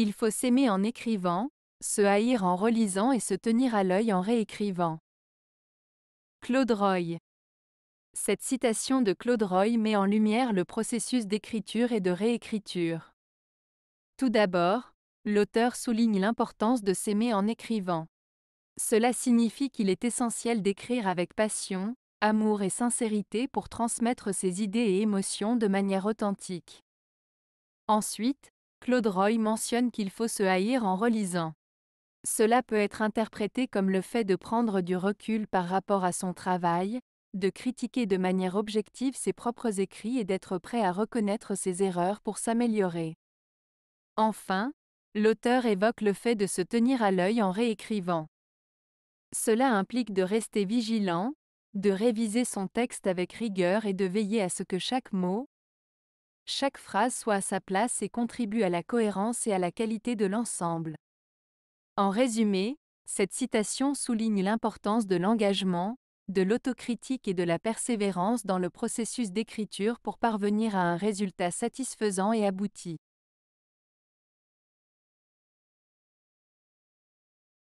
Il faut s'aimer en écrivant, se haïr en relisant et se tenir à l'œil en réécrivant. Claude Roy Cette citation de Claude Roy met en lumière le processus d'écriture et de réécriture. Tout d'abord, l'auteur souligne l'importance de s'aimer en écrivant. Cela signifie qu'il est essentiel d'écrire avec passion, amour et sincérité pour transmettre ses idées et émotions de manière authentique. Ensuite, Claude Roy mentionne qu'il faut se haïr en relisant. Cela peut être interprété comme le fait de prendre du recul par rapport à son travail, de critiquer de manière objective ses propres écrits et d'être prêt à reconnaître ses erreurs pour s'améliorer. Enfin, l'auteur évoque le fait de se tenir à l'œil en réécrivant. Cela implique de rester vigilant, de réviser son texte avec rigueur et de veiller à ce que chaque mot, chaque phrase soit à sa place et contribue à la cohérence et à la qualité de l'ensemble. En résumé, cette citation souligne l'importance de l'engagement, de l'autocritique et de la persévérance dans le processus d'écriture pour parvenir à un résultat satisfaisant et abouti.